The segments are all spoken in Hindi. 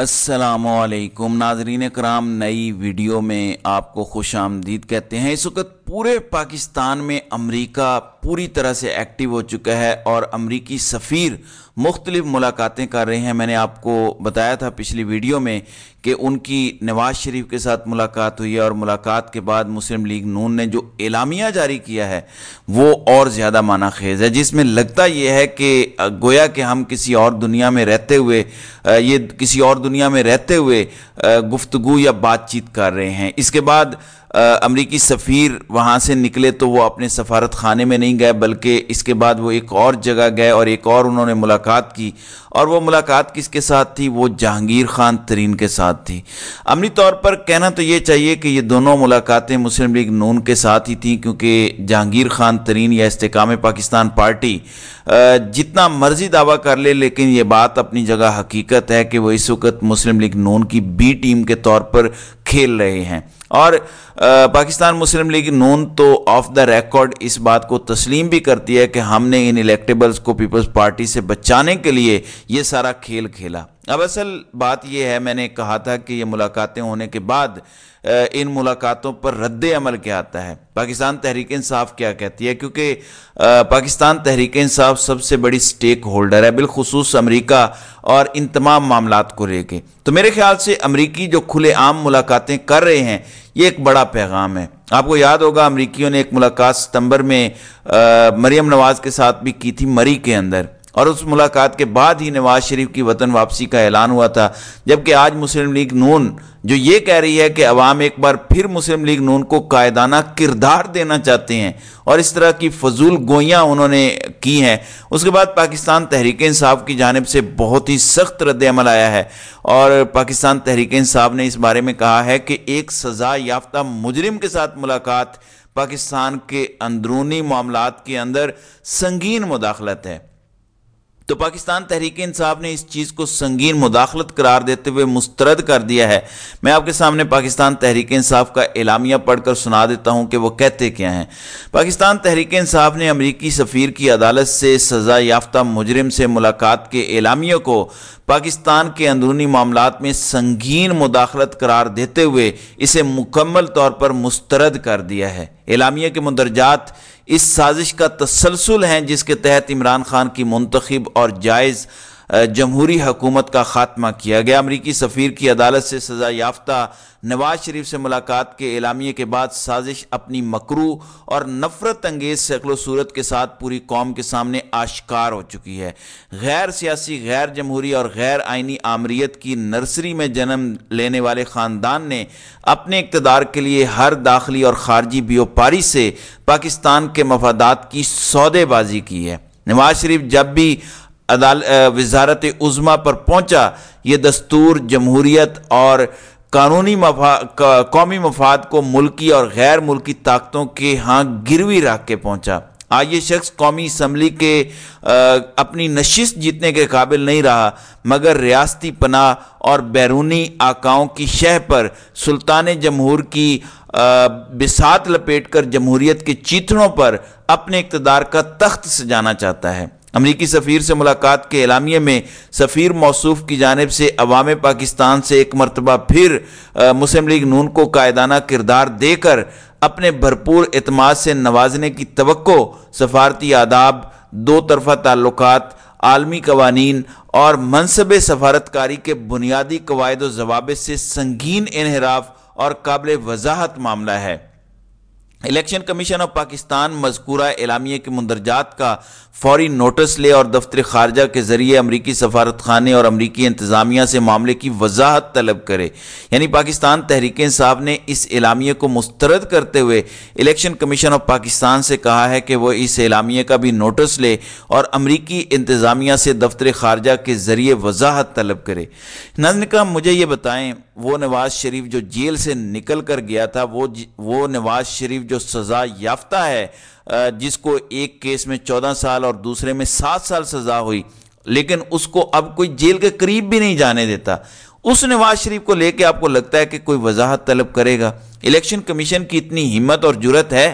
असलकुम नाजरीन कराम नई वीडियो में आपको खुश आमदीद कहते हैं इस वक्त पूरे पाकिस्तान में अमेरिका पूरी तरह से एक्टिव हो चुका है और अमेरिकी सफ़ीर मुख्तलिफ़ मुलाकातें कर रहे हैं मैंने आपको बताया था पिछली वीडियो में कि उनकी नवाज़ शरीफ के साथ मुलाकात हुई है और मुलाकात के बाद मुस्लिम लीग नून ने जो एलामिया जारी किया है वो और ज़्यादा माना खेज़ है जिसमें लगता यह है कि गोया कि हम किसी और दुनिया में रहते हुए ये किसी और दुनिया में रहते हुए गुफ्तु या बातचीत कर रहे हैं इसके बाद अमरीकी सफ़ीर वहाँ से निकले तो वो अपने सफारत खाने में नहीं गए बल्कि इसके बाद वो एक और जगह गए और एक और उन्होंने मुलाकात की और वो मुलाकात किसके साथ थी वो जहांगीर ख़ान तरीन के साथ थी अमली तौर पर कहना तो ये चाहिए कि ये दोनों मुलाकातें मुस्लिम लीग नून के साथ ही थी क्योंकि जहांगीर ख़ान तरीन या इसकाम पाकिस्तान पार्टी जितना मर्जी दावा कर ले लेकिन ये बात अपनी जगह हकीकत है कि वह इस वक्त मुस्लिम लीग नून की बी टीम के तौर पर खेल रहे हैं और पाकिस्तान मुस्लिम लीग नून तो ऑफ द रिकॉर्ड इस बात को तस्लीम भी करती है कि हमने इन इलेक्टेबल्स को पीपल्स पार्टी से बचाने के लिए ये सारा खेल खेला अब असल बात यह है मैंने कहा था कि ये मुलाकातें होने के बाद इन मुलाकातों पर रद्द अमल क्या आता है पाकिस्तान तहरीक इंसाफ क्या कहती है क्योंकि पाकिस्तान तहरीक इंसाफ सबसे बड़ी स्टेक होल्डर है बिलखसूस अमरीका और इन तमाम मामला को लेकर तो मेरे ख्याल से अमरीकी जो खुलेआम मुलाकातें कर रहे हैं ये एक बड़ा पैगाम है आपको याद होगा अमरीकियों ने एक मुलाकात सितंबर में मरियम नवाज़ के साथ भी की थी मरी के अंदर और उस मुलाकात के बाद ही नवाज शरीफ की वतन वापसी का ऐलान हुआ था जबकि आज मुस्लिम लीग नून जो ये कह रही है कि अवाम एक बार फिर मुस्लिम लीग नून को कायदाना किरदार देना चाहते हैं और इस तरह की फजूल गोयाँ उन्होंने की हैं उसके बाद पाकिस्तान तहरीक इंसाफ की जानब से बहुत ही सख्त रद्दमल आया है और पाकिस्तान तहरीक इंसाफ ने इस बारे में कहा है कि एक सज़ा याफ्ता मुजरिम के साथ मुलाकात पाकिस्तान के अंदरूनी मामला के अंदर संगीन मुदाखलत है तो पाकिस्तान तहरीक इंसाफ ने इस चीज़ को संगीन मुदाखलत करार देते हुए मुस्तरद कर दिया है मैं आपके सामने पाकिस्तान तहरीक इंसाफ का एलामिया पढ़कर सुना देता हूं कि वो कहते क्या हैं पाकिस्तान तहरीक इंसाफ ने अमरीकी सफ़ीर की अदालत से सज़ा याफ्ता मुजरिम से मुलाकात के एलामियों को पाकिस्तान के अंदरूनी मामला में संगीन मुदाखलत करार देते हुए इसे मुकम्मल तौर पर मुस्तरद कर दिया है एलामिया के मंदरजात इस साजिश का तसलसल हैं जिसके तहत इमरान खान की मंतखब और जायज़ जमहूरी हकूमत का खात्मा किया गया अमरीकी सफ़ीर की अदालत से सज़ा याफ्ता नवाज शरीफ से मुलाकात के एलामिए के बाद साजिश अपनी मकरू और नफरत अंगेज शक्लो सूरत के साथ पूरी कौम के सामने आश्कार हो चुकी है गैर सियासी गैर जमहूरी और गैर आइनी आमरीत की नर्सरी में जन्म लेने वाले ख़ानदान ने अपने इकतदार के लिए हर दाखिली और खारजी बियोपारी से पाकिस्तान के मफादात की सौदेबाजी की है नवाज शरीफ जब भी अदाल वजारत उज़मा पर पहुँचा ये दस्तूर जमहूरीत और कानूनी मफा का, कौमी मफाद को मुल्की और गैर मुल्की ताकतों के हाँ गिरवी रख के पहुँचा आज ये शख्स कौमी इसम्बली के आ, अपनी नशिश जीतने के काबिल नहीं रहा मगर रियाती पनाह और बैरूनी आकाओं की शह पर सुल्तान जमहूर की बिसात लपेट कर जमहूरीत के चीथड़ों पर अपने इकतदार का तख्त सजाना चाहता है अमरीकी सफ़ीर से मुलाकात के एलामिए में सफ़ीर मौसूफ की जानब से अवाम पाकिस्तान से एक मरतबा फिर मुस्लिम लीग नून को कायदाना किरदार देकर अपने भरपूर अतमाद से नवाजने की तो सफारती आदाब दो तरफा ताल्लुक आलमी कवानीन और मनसब सफारतकारी के बुनियादी कवायद जवाब से संगीन इनहराफ और काबिल वजाहत मामला है इलेक्शन कमीशन ऑफ पाकिस्तान मजकूरा एलामिया के मंदरजात का फौरी नोटिस ले और दफ्तर खारजा के जरिए अमरीकी सफारत खाने और अमरीकी इंतजामिया से मामले की वजाहत तलब करे यानी पाकिस्तान तहरीक साहब ने इस एलामिया को मुस्तरद करते हुए इलेक्शन कमीशन ऑफ पाकिस्तान से कहा है कि वह इस एलामिया का भी नोटिस ले और अमरीकी इंतजामिया से दफ्तर खारजा के जरिए वजाहत तलब करे नजन का मुझे ये बताएं वो नवाज शरीफ जो जेल से निकल कर गया था वो वो नवाज शरीफ जो जो सज़ा याफ्ता है जिसको एक केस में चौदह साल और दूसरे में सात साल सज़ा हुई लेकिन उसको अब कोई जेल के करीब भी नहीं जाने देता उस नवाज शरीफ को लेकर आपको लगता है कि कोई वजाहत तलब करेगा इलेक्शन कमीशन की इतनी हिम्मत और जरूरत है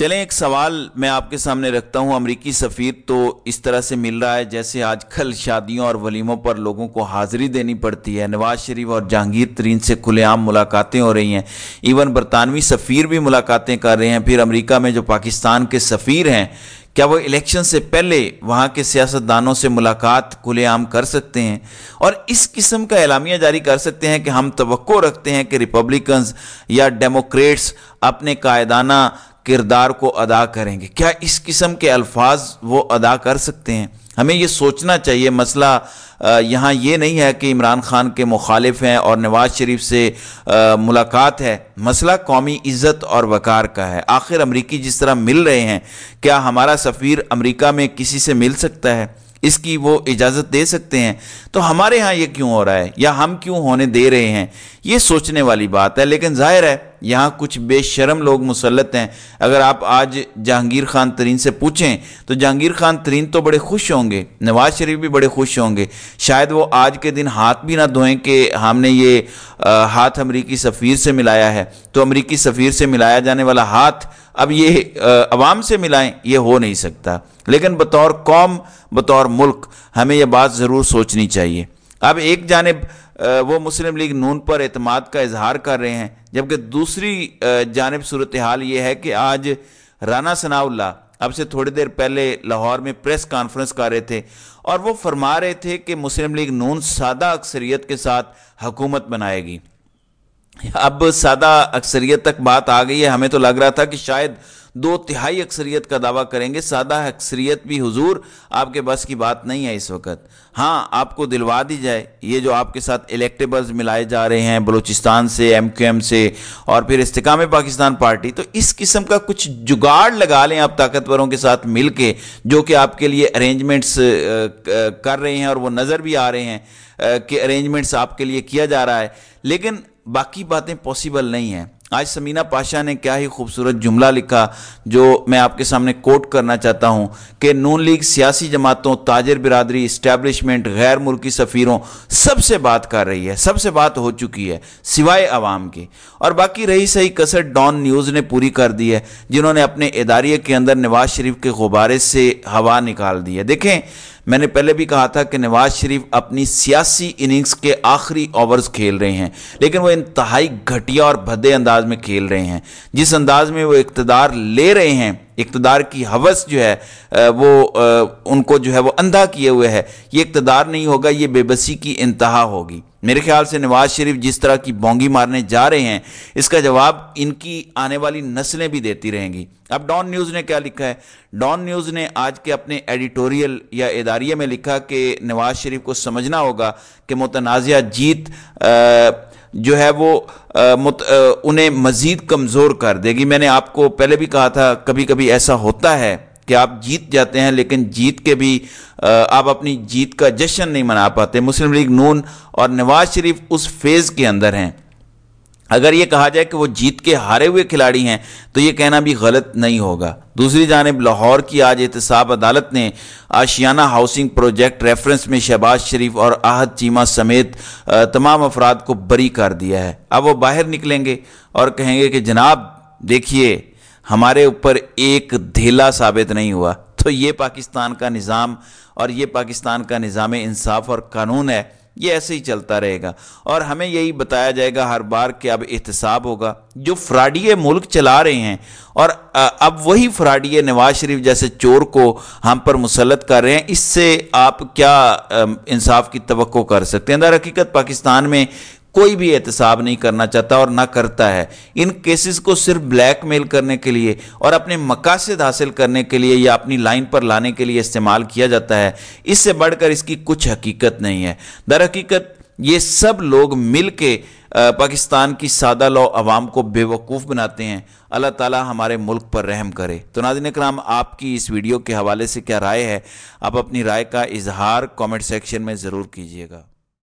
चलें एक सवाल मैं आपके सामने रखता हूं अमरीकी सफ़ीर तो इस तरह से मिल रहा है जैसे आजकल शादियों और वलीमों पर लोगों को हाज़िरी देनी पड़ती है नवाज़ शरीफ और जहांगीर तरीन से खुलेआम मुलाकातें हो रही हैं इवन बरतानवी सफ़ीर भी मुलाकातें कर रहे हैं फिर अमरीका में जो पाकिस्तान के सफ़ीर हैं क्या वो इलेक्शन से पहले वहाँ के सियासतदानों से मुलाकात खुलेआम कर सकते हैं और इस किस्म का एलामिया जारी कर सकते हैं कि हम तो रखते हैं कि रिपब्लिकन्स या डेमोक्रेट्स अपने कायदाना किरदार को अदा करेंगे क्या इस किस्म के अल्फाज वो अदा कर सकते हैं हमें ये सोचना चाहिए मसला यहाँ ये नहीं है कि इमरान खान के मुखालिफ हैं और नवाज शरीफ से आ, मुलाकात है मसला कौमी इज़्ज़त और वक़ार का है आखिर अमरीकी जिस तरह मिल रहे हैं क्या हमारा सफ़ीर अमरीका में किसी से मिल सकता है इसकी वो इजाज़त दे सकते हैं तो हमारे यहाँ ये क्यों हो रहा है या हम क्यों होने दे रहे हैं ये सोचने वाली बात है लेकिन जाहिर है यहाँ कुछ बेशरम लोग मुसलत हैं अगर आप आज जहांगीर खान तरीन से पूछें तो जहांगीर खान तरीन तो बड़े खुश होंगे नवाज शरीफ भी बड़े खुश होंगे शायद वो आज के दिन हाथ भी ना धोएं कि हमने ये आ, हाथ अमरीकी सफ़ीर से मिलाया है तो अमरीकी सफ़ीर से मिलाया जाने वाला हाथ अब ये अवाम से मिलाएं ये हो नहीं सकता लेकिन बतौर कौम बतौर मुल्क हमें यह बात ज़रूर सोचनी चाहिए अब एक जानब वो मुस्लिम लीग नून पर अतमाद का इजहार कर रहे हैं जबकि दूसरी जानब सूरत हाल ये है कि आज राना सनाउल्ला अब से थोड़ी देर पहले लाहौर में प्रेस कॉन्फ्रेंस कर रहे थे और वो फरमा रहे थे कि मुस्लिम लीग नून सादा अक्सरियत के साथ हुकूमत बनाएगी अब सादा अक्सरियत तक बात आ गई है हमें तो लग रहा था कि शायद दो तिहाई अक्सरियत का दावा करेंगे सादा अक्सरियत भी हुजूर आपके बस की बात नहीं है इस वक्त हाँ आपको दिलवा दी जाए ये जो आपके साथ इलेक्टेबल्स मिलाए जा रहे हैं बलूचिस्तान से एम क्यू एम से और फिर इस्तेकाम पाकिस्तान पार्टी तो इस किस्म का कुछ जुगाड़ लगा लें आप ताकतवरों के साथ मिल के जो कि आपके लिए अरेंजमेंट्स कर रहे हैं और वो नज़र भी आ रहे हैं कि अरेंजमेंट्स आपके लिए किया जा रहा है लेकिन बाकी बातें पॉसिबल नहीं हैं आज समीना पाशा ने क्या ही खूबसूरत जुमला लिखा जो मैं आपके सामने कोट करना चाहता हूं कि नून लीग सियासी जमातों ताजर बिरादरी इस्टेब्लिशमेंट गैर मुल्की सफ़ीरों सबसे बात कर रही है सबसे बात हो चुकी है सिवाय आवाम की और बाकी रही सही कसर डॉन न्यूज़ ने पूरी कर दी है जिन्होंने अपने इदारे के अंदर नवाज शरीफ के गुब्बारे से हवा निकाल दी है देखें मैंने पहले भी कहा था कि नवाज शरीफ अपनी सियासी इनिंग्स के आखिरी ओवर्स खेल रहे हैं लेकिन वो इंतहाई घटिया और भद्दे अंदाज में खेल रहे हैं जिस अंदाज में वो इकतदार ले रहे हैं इकतदार की हवस जो है वो उनको जो है वो अंधा किए हुए है ये इकतदार नहीं होगा ये बेबसी की इंतहा होगी मेरे ख्याल से नवाज शरीफ जिस तरह की बोंगी मारने जा रहे हैं इसका जवाब इनकी आने वाली नस्लें भी देती रहेंगी अब डॉन न्यूज़ ने क्या लिखा है डॉन न्यूज़ ने आज के अपने एडिटोरियल या इदारिये में लिखा कि नवाज शरीफ को समझना होगा कि मुतनाज़ जीत आ, जो है वो आ, मुत, आ, उन्हें मज़ीद कमज़ोर कर देगी मैंने आपको पहले भी कहा था कभी कभी ऐसा होता है कि आप जीत जाते हैं लेकिन जीत के भी आप अपनी जीत का जश्न नहीं मना पाते मुस्लिम लीग नून और नवाज शरीफ उस फेज़ के अंदर हैं अगर ये कहा जाए कि वो जीत के हारे हुए खिलाड़ी हैं तो ये कहना भी गलत नहीं होगा दूसरी जानब लाहौर की आज एहतसाब अदालत ने आशियाना हाउसिंग प्रोजेक्ट रेफरेंस में शहबाज शरीफ और आहद चीमा समेत तमाम अफराद को बरी कर दिया है अब वो बाहर निकलेंगे और कहेंगे कि जनाब देखिए हमारे ऊपर एक धीला साबित नहीं हुआ तो ये पाकिस्तान का निज़ाम और ये पाकिस्तान का निज़ाम इंसाफ और कानून है ये ऐसे ही चलता रहेगा और हमें यही बताया जाएगा हर बार कि अब एहतसाब होगा जो फ्राडिये मुल्क चला रहे हैं और अब वही फ्राडिये नवाज शरीफ जैसे चोर को हम पर मुसलत कर रहे हैं इससे आप क्या इंसाफ की तो कर सकते हैं दर हकीकत पाकिस्तान में कोई भी एहतसाब नहीं करना चाहता और ना करता है इन केसेस को सिर्फ ब्लैकमेल करने के लिए और अपने मकासद हासिल करने के लिए या अपनी लाइन पर लाने के लिए इस्तेमाल किया जाता है इससे बढ़कर इसकी कुछ हकीकत नहीं है दर हकीकत ये सब लोग मिल के पाकिस्तान की सादा लौ आवाम को बेवकूफ़ बनाते हैं अल्लाह ताला हमारे मुल्क पर रहम करे तो नादिन कराम आपकी इस वीडियो के हवाले से क्या राय है आप अपनी राय का इजहार कमेंट सेक्शन में ज़रूर कीजिएगा